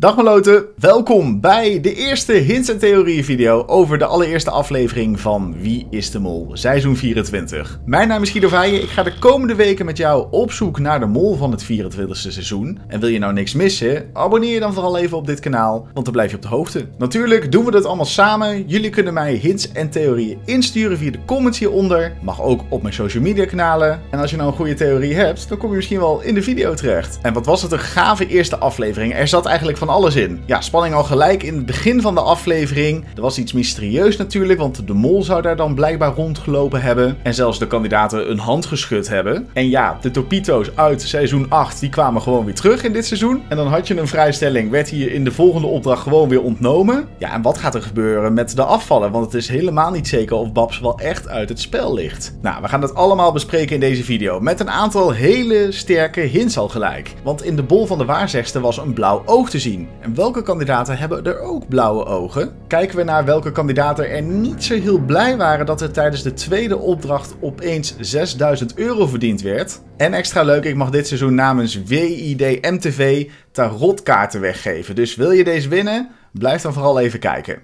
Dag Meloten, welkom bij de eerste Hints en Theorieën video over de allereerste aflevering van Wie is de Mol, seizoen 24. Mijn naam is Guido Veijen, ik ga de komende weken met jou op zoek naar de mol van het 24 ste seizoen. En wil je nou niks missen, abonneer je dan vooral even op dit kanaal, want dan blijf je op de hoogte. Natuurlijk doen we dat allemaal samen, jullie kunnen mij hints en theorieën insturen via de comments hieronder, mag ook op mijn social media kanalen. En als je nou een goede theorie hebt, dan kom je misschien wel in de video terecht. En wat was het een gave eerste aflevering, er zat eigenlijk van alles in. Ja, spanning al gelijk in het begin van de aflevering. Er was iets mysterieus natuurlijk, want de mol zou daar dan blijkbaar rondgelopen hebben. En zelfs de kandidaten een hand geschud hebben. En ja, de Topito's uit seizoen 8, die kwamen gewoon weer terug in dit seizoen. En dan had je een vrijstelling, werd hier in de volgende opdracht gewoon weer ontnomen. Ja, en wat gaat er gebeuren met de afvallen? Want het is helemaal niet zeker of Babs wel echt uit het spel ligt. Nou, we gaan dat allemaal bespreken in deze video. Met een aantal hele sterke hints al gelijk. Want in de bol van de waarzegster was een blauw oog te zien. En welke kandidaten hebben er ook blauwe ogen? Kijken we naar welke kandidaten er niet zo heel blij waren dat er tijdens de tweede opdracht opeens 6000 euro verdiend werd. En extra leuk, ik mag dit seizoen namens WID MTV tarotkaarten weggeven. Dus wil je deze winnen? Blijf dan vooral even kijken.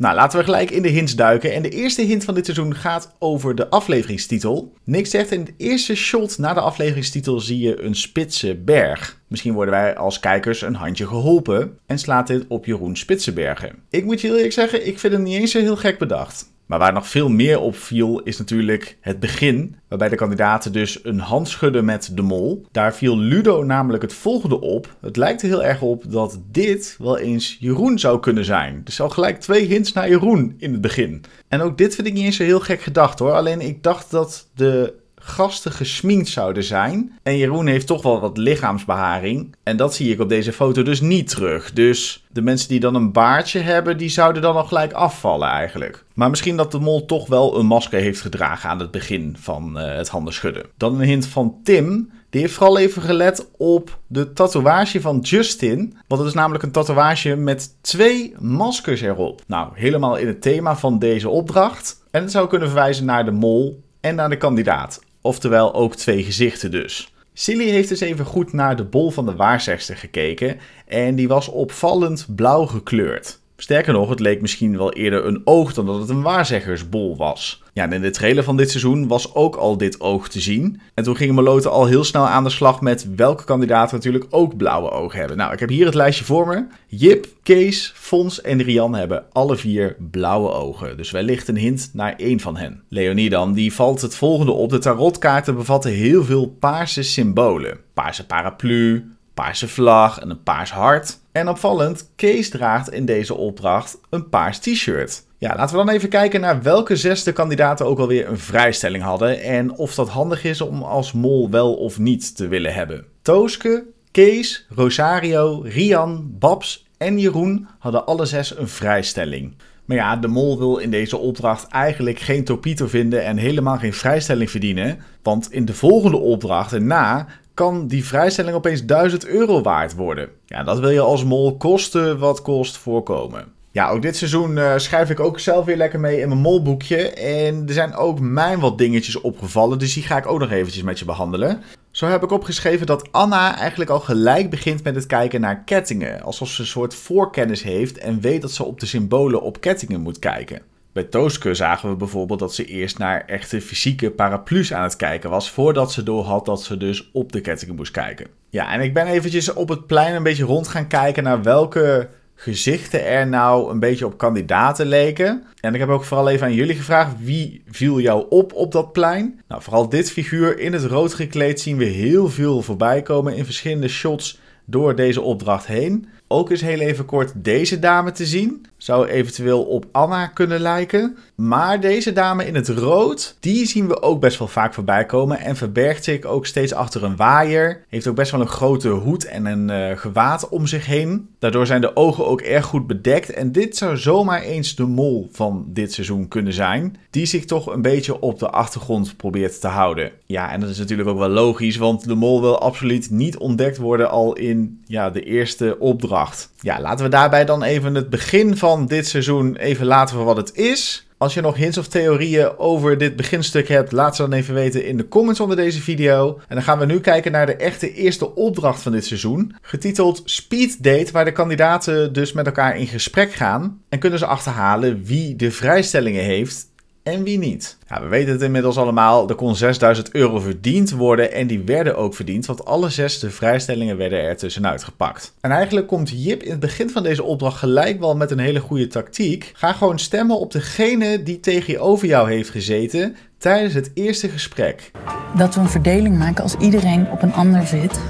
Nou, laten we gelijk in de hints duiken. En de eerste hint van dit seizoen gaat over de afleveringstitel. Nick zegt in het eerste shot na de afleveringstitel zie je een spitse berg. Misschien worden wij als kijkers een handje geholpen en slaat dit op Jeroen Spitsenbergen. Ik moet je eerlijk zeggen, ik vind het niet eens zo heel gek bedacht. Maar waar nog veel meer op viel is natuurlijk het begin, waarbij de kandidaten dus een hand schudden met de mol. Daar viel Ludo namelijk het volgende op. Het lijkt er heel erg op dat dit wel eens Jeroen zou kunnen zijn. Dus al gelijk twee hints naar Jeroen in het begin. En ook dit vind ik niet eens zo heel gek gedacht hoor. Alleen ik dacht dat de gasten gesminkt zouden zijn. En Jeroen heeft toch wel wat lichaamsbeharing. En dat zie ik op deze foto dus niet terug. Dus de mensen die dan een baardje hebben, die zouden dan al gelijk afvallen eigenlijk. Maar misschien dat de mol toch wel een masker heeft gedragen aan het begin van eh, het handen schudden. Dan een hint van Tim. Die heeft vooral even gelet op de tatoeage van Justin. Want het is namelijk een tatoeage met twee maskers erop. Nou, helemaal in het thema van deze opdracht. En het zou kunnen verwijzen naar de mol en naar de kandidaat. Oftewel ook twee gezichten dus. Silly heeft eens even goed naar de bol van de waarzegster gekeken en die was opvallend blauw gekleurd. Sterker nog, het leek misschien wel eerder een oog dan dat het een waarzeggersbol was. Ja, en in de trailer van dit seizoen was ook al dit oog te zien. En toen gingen Melote al heel snel aan de slag met welke kandidaten natuurlijk ook blauwe ogen hebben. Nou, ik heb hier het lijstje voor me. Jip, Kees, Fons en Rian hebben alle vier blauwe ogen. Dus wellicht een hint naar één van hen. Leonie dan, die valt het volgende op. De tarotkaarten bevatten heel veel paarse symbolen. Paarse paraplu, paarse vlag en een paars hart. En opvallend, Kees draagt in deze opdracht een paars t-shirt. Ja, laten we dan even kijken naar welke zes de kandidaten ook alweer een vrijstelling hadden en of dat handig is om als mol wel of niet te willen hebben. Tooske, Kees, Rosario, Rian, Babs en Jeroen hadden alle zes een vrijstelling. Maar ja, de mol wil in deze opdracht eigenlijk geen Topito vinden en helemaal geen vrijstelling verdienen. Want in de volgende opdracht erna kan die vrijstelling opeens 1000 euro waard worden. Ja, dat wil je als mol kosten wat kost voorkomen. Ja, ook dit seizoen uh, schrijf ik ook zelf weer lekker mee in mijn molboekje. En er zijn ook mijn wat dingetjes opgevallen, dus die ga ik ook nog eventjes met je behandelen. Zo heb ik opgeschreven dat Anna eigenlijk al gelijk begint met het kijken naar kettingen. Alsof ze een soort voorkennis heeft en weet dat ze op de symbolen op kettingen moet kijken. Bij Tooske zagen we bijvoorbeeld dat ze eerst naar echte fysieke paraplu's aan het kijken was, voordat ze door had dat ze dus op de kettingen moest kijken. Ja, en ik ben eventjes op het plein een beetje rond gaan kijken naar welke gezichten er nou een beetje op kandidaten leken. En ik heb ook vooral even aan jullie gevraagd, wie viel jou op op dat plein? Nou, vooral dit figuur in het rood gekleed zien we heel veel voorbij komen in verschillende shots door deze opdracht heen. Ook is heel even kort deze dame te zien zou eventueel op Anna kunnen lijken. Maar deze dame in het rood, die zien we ook best wel vaak voorbij komen. En verbergt zich ook steeds achter een waaier. Heeft ook best wel een grote hoed en een eh, gewaad om zich heen. Daardoor zijn de ogen ook erg goed bedekt. En dit zou zomaar eens de mol van dit seizoen kunnen zijn. Die zich toch een beetje op de achtergrond probeert te houden. Ja, en dat is natuurlijk ook wel logisch. Want de mol wil absoluut niet ontdekt worden al in ja, de eerste opdracht. Ja, laten we daarbij dan even het begin van van dit seizoen even laten voor wat het is. Als je nog hints of theorieën over dit beginstuk hebt, laat ze dan even weten in de comments onder deze video. En dan gaan we nu kijken naar de echte eerste opdracht van dit seizoen, getiteld Speed Date, waar de kandidaten dus met elkaar in gesprek gaan en kunnen ze achterhalen wie de vrijstellingen heeft en wie niet. Ja, we weten het inmiddels allemaal, er kon 6000 euro verdiend worden en die werden ook verdiend, want alle zes de vrijstellingen werden er tussenuit gepakt. En eigenlijk komt Jip in het begin van deze opdracht gelijk wel met een hele goede tactiek. Ga gewoon stemmen op degene die tegenover jou heeft gezeten tijdens het eerste gesprek. Dat we een verdeling maken als iedereen op een ander zit,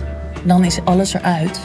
dan is alles eruit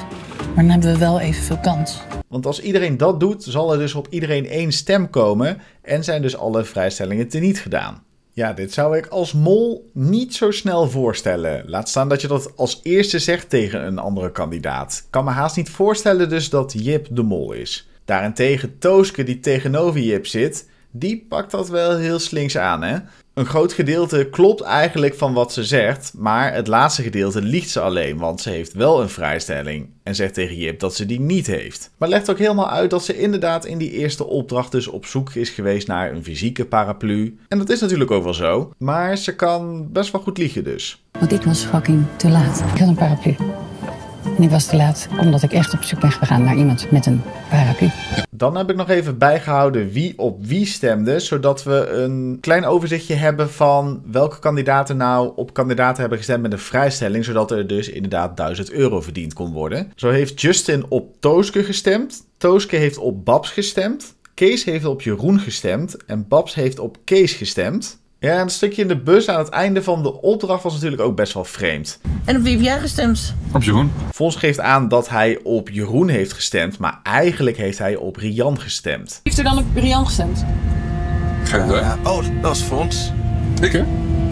maar dan hebben we wel evenveel kans. Want als iedereen dat doet, zal er dus op iedereen één stem komen en zijn dus alle vrijstellingen teniet gedaan. Ja, dit zou ik als mol niet zo snel voorstellen. Laat staan dat je dat als eerste zegt tegen een andere kandidaat. Kan me haast niet voorstellen dus dat Jip de mol is. Daarentegen Tooske die tegenover Jip zit, die pakt dat wel heel slinks aan, hè? Een groot gedeelte klopt eigenlijk van wat ze zegt, maar het laatste gedeelte liegt ze alleen, want ze heeft wel een vrijstelling en zegt tegen Jip dat ze die niet heeft. Maar legt ook helemaal uit dat ze inderdaad in die eerste opdracht dus op zoek is geweest naar een fysieke paraplu. En dat is natuurlijk ook wel zo, maar ze kan best wel goed liegen dus. Want ik was fucking te laat. Ik had een paraplu. En ik was te laat, omdat ik echt op zoek ben gegaan naar iemand met een paraplu. Dan heb ik nog even bijgehouden wie op wie stemde, zodat we een klein overzichtje hebben van welke kandidaten nou op kandidaten hebben gestemd met een vrijstelling, zodat er dus inderdaad 1000 euro verdiend kon worden. Zo heeft Justin op Tooske gestemd, Tooske heeft op Babs gestemd, Kees heeft op Jeroen gestemd en Babs heeft op Kees gestemd. Ja, een stukje in de bus aan het einde van de opdracht was natuurlijk ook best wel vreemd. En op wie heb jij gestemd? Op Jeroen. Fons geeft aan dat hij op Jeroen heeft gestemd, maar eigenlijk heeft hij op Rian gestemd. Heeft er dan op Rian gestemd? Geen idee. Uh, oh, dat is Fons. Ik hè?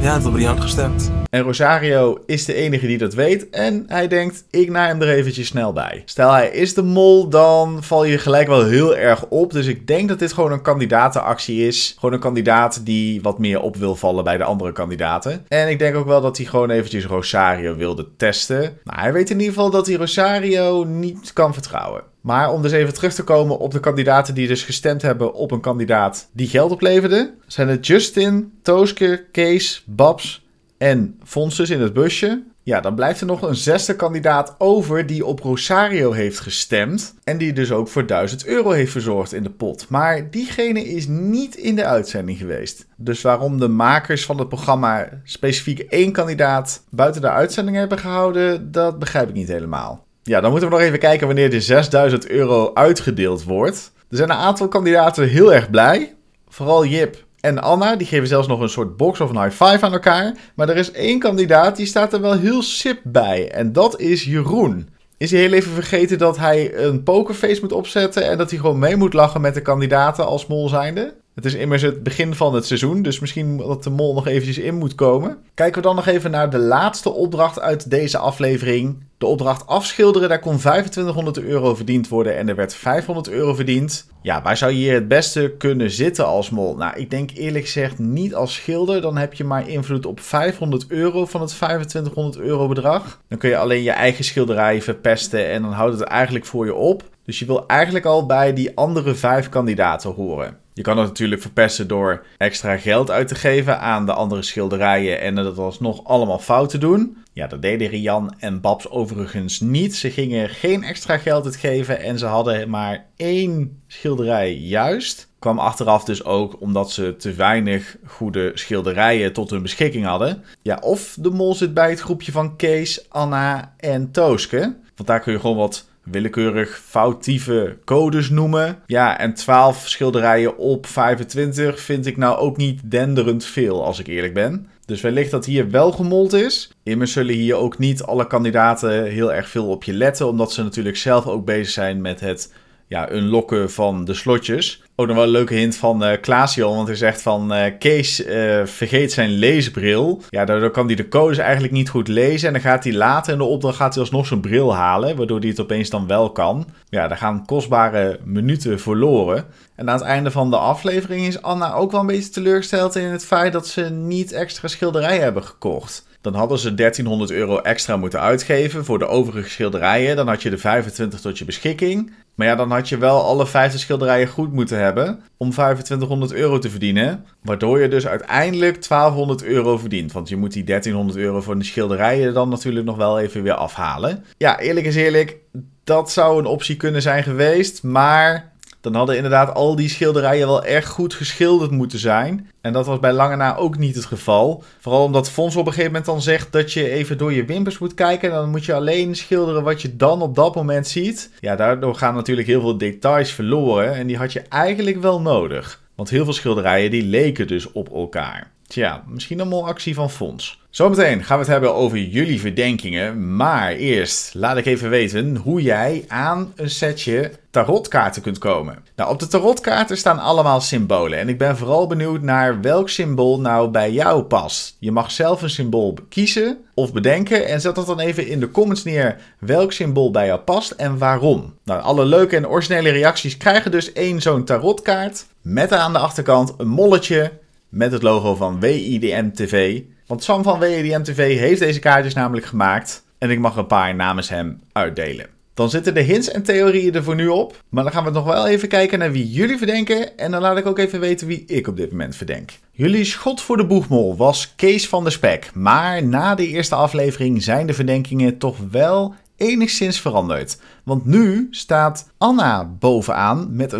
Ja, het wordt briljant gestemd. En Rosario is de enige die dat weet en hij denkt, ik naai hem er eventjes snel bij. Stel hij is de mol, dan val je gelijk wel heel erg op. Dus ik denk dat dit gewoon een kandidatenactie is. Gewoon een kandidaat die wat meer op wil vallen bij de andere kandidaten. En ik denk ook wel dat hij gewoon eventjes Rosario wilde testen. Maar hij weet in ieder geval dat hij Rosario niet kan vertrouwen. Maar om dus even terug te komen op de kandidaten die dus gestemd hebben op een kandidaat die geld opleverde, zijn het Justin, Tooske, Kees, Babs en Fonsus in het busje. Ja, dan blijft er nog een zesde kandidaat over die op Rosario heeft gestemd. En die dus ook voor 1000 euro heeft verzorgd in de pot. Maar diegene is niet in de uitzending geweest. Dus waarom de makers van het programma specifiek één kandidaat buiten de uitzending hebben gehouden, dat begrijp ik niet helemaal. Ja, dan moeten we nog even kijken wanneer die 6000 euro uitgedeeld wordt. Er zijn een aantal kandidaten heel erg blij. Vooral Jip en Anna, die geven zelfs nog een soort box of een high five aan elkaar. Maar er is één kandidaat die staat er wel heel sip bij. En dat is Jeroen. Is hij heel even vergeten dat hij een pokerface moet opzetten en dat hij gewoon mee moet lachen met de kandidaten als mol zijnde? Het is immers het begin van het seizoen, dus misschien dat de mol nog eventjes in moet komen. Kijken we dan nog even naar de laatste opdracht uit deze aflevering. De opdracht afschilderen, daar kon 2500 euro verdiend worden en er werd 500 euro verdiend. Ja, waar zou je hier het beste kunnen zitten als mol? Nou, ik denk eerlijk gezegd niet als schilder. Dan heb je maar invloed op 500 euro van het 2500 euro bedrag. Dan kun je alleen je eigen schilderij verpesten en dan houdt het eigenlijk voor je op. Dus je wil eigenlijk al bij die andere vijf kandidaten horen. Je kan het natuurlijk verpesten door extra geld uit te geven aan de andere schilderijen en dat alsnog allemaal fout te doen. Ja, dat deden Rian en Babs overigens niet. Ze gingen geen extra geld uitgeven en ze hadden maar één schilderij juist. Kwam achteraf dus ook omdat ze te weinig goede schilderijen tot hun beschikking hadden. Ja, of de mol zit bij het groepje van Kees, Anna en Tooske. Want daar kun je gewoon wat willekeurig foutieve codes noemen. Ja, en 12 schilderijen op 25 vind ik nou ook niet denderend veel, als ik eerlijk ben. Dus wellicht dat hier wel gemold is. Immers zullen hier ook niet alle kandidaten heel erg veel op je letten, omdat ze natuurlijk zelf ook bezig zijn met het ja, unlocken van de slotjes. Ook nog wel een leuke hint van uh, eh, Klaasio, want hij zegt van uh, Kees eh, vergeet zijn leesbril. Ja, daardoor kan hij de codes eigenlijk niet goed lezen en dan gaat hij later in de opdracht gaat hij alsnog zijn bril halen, waardoor hij het opeens dan wel kan. Ja, daar gaan kostbare minuten verloren. En aan het einde van de aflevering is Anna ook wel een beetje teleurgesteld in het feit dat ze niet extra schilderijen hebben gekocht. Dan hadden ze 1300 euro extra moeten uitgeven voor de overige schilderijen. Dan had je de 25 tot je beschikking. Maar ja, dan had je wel alle 50 schilderijen goed moeten hebben om 2500 euro te verdienen. Waardoor je dus uiteindelijk 1200 euro verdient. Want je moet die 1300 euro voor de schilderijen dan natuurlijk nog wel even weer afhalen. Ja, eerlijk is eerlijk, dat zou een optie kunnen zijn geweest. Maar dan hadden inderdaad al die schilderijen wel erg goed geschilderd moeten zijn. En dat was bij lange na ook niet het geval. Vooral omdat Fons op een gegeven moment dan zegt dat je even door je wimpers moet kijken. En dan moet je alleen schilderen wat je dan op dat moment ziet. Ja, daardoor gaan natuurlijk heel veel details verloren. En die had je eigenlijk wel nodig. Want heel veel schilderijen die leken dus op elkaar. Tja, misschien een actie van fonds. Zometeen gaan we het hebben over jullie verdenkingen. Maar eerst laat ik even weten hoe jij aan een setje tarotkaarten kunt komen. Nou, op de tarotkaarten staan allemaal symbolen. En ik ben vooral benieuwd naar welk symbool nou bij jou past. Je mag zelf een symbool kiezen of bedenken. En zet dat dan even in de comments neer welk symbool bij jou past en waarom. Nou, alle leuke en originele reacties krijgen dus één zo'n tarotkaart. Met aan de achterkant een molletje met het logo van WIDM TV. Want Sam van WIDM TV heeft deze kaartjes namelijk gemaakt en ik mag een paar namens hem uitdelen. Dan zitten de hints en theorieën er voor nu op, maar dan gaan we nog wel even kijken naar wie jullie verdenken en dan laat ik ook even weten wie ik op dit moment verdenk. Jullie schot voor de boegmol was Kees van der Spek, maar na de eerste aflevering zijn de verdenkingen toch wel enigszins veranderd. Want nu staat Anna bovenaan met 35%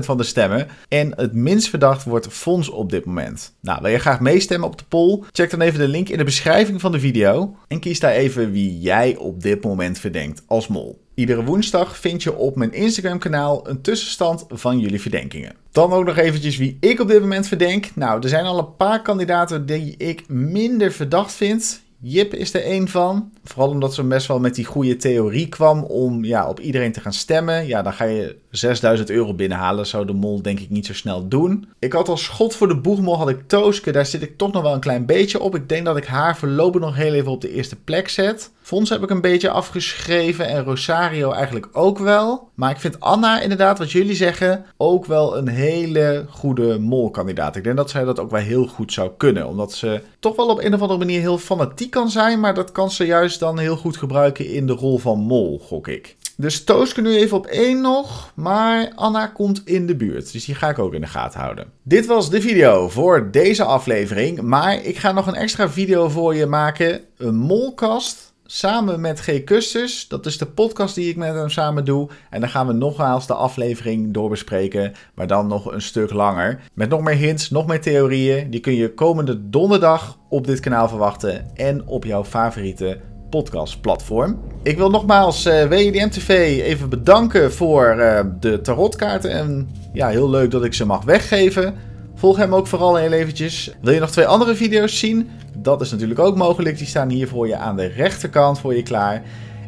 van de stemmen. En het minst verdacht wordt Fons op dit moment. Nou, wil je graag meestemmen op de poll? Check dan even de link in de beschrijving van de video. En kies daar even wie jij op dit moment verdenkt als mol. Iedere woensdag vind je op mijn Instagram kanaal een tussenstand van jullie verdenkingen. Dan ook nog eventjes wie ik op dit moment verdenk. Nou, er zijn al een paar kandidaten die ik minder verdacht vind. Jip is er één van. Vooral omdat ze best wel met die goede theorie kwam om ja, op iedereen te gaan stemmen. Ja, dan ga je 6000 euro binnenhalen zou de mol denk ik niet zo snel doen. Ik had als schot voor de boegmol had ik Tooske. Daar zit ik toch nog wel een klein beetje op. Ik denk dat ik haar voorlopig nog heel even op de eerste plek zet. Fons heb ik een beetje afgeschreven en Rosario eigenlijk ook wel. Maar ik vind Anna inderdaad, wat jullie zeggen, ook wel een hele goede molkandidaat. Ik denk dat zij dat ook wel heel goed zou kunnen. Omdat ze toch wel op een of andere manier heel fanatiek kan zijn. Maar dat kan ze juist dan heel goed gebruiken in de rol van mol, gok ik. Dus Toos nu even op één nog, maar Anna komt in de buurt. Dus die ga ik ook in de gaten houden. Dit was de video voor deze aflevering. Maar ik ga nog een extra video voor je maken. Een molkast samen met G. Custus. Dat is de podcast die ik met hem samen doe. En dan gaan we nogmaals de aflevering doorbespreken, maar dan nog een stuk langer. Met nog meer hints, nog meer theorieën. Die kun je komende donderdag op dit kanaal verwachten en op jouw favoriete podcastplatform. Ik wil nogmaals uh, eh, WDM-TV even bedanken voor eh, de tarotkaarten. En ja, heel leuk dat ik ze mag weggeven. Volg hem ook vooral heel eventjes. Wil je nog twee andere video's zien? Dat is natuurlijk ook mogelijk. Die staan hier voor je aan de rechterkant voor je klaar.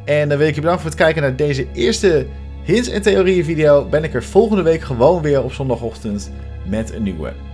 En dan wil ik je bedanken voor het kijken naar deze eerste Hints en Theorieën video. Ben ik er volgende week gewoon weer op zondagochtend met een nieuwe.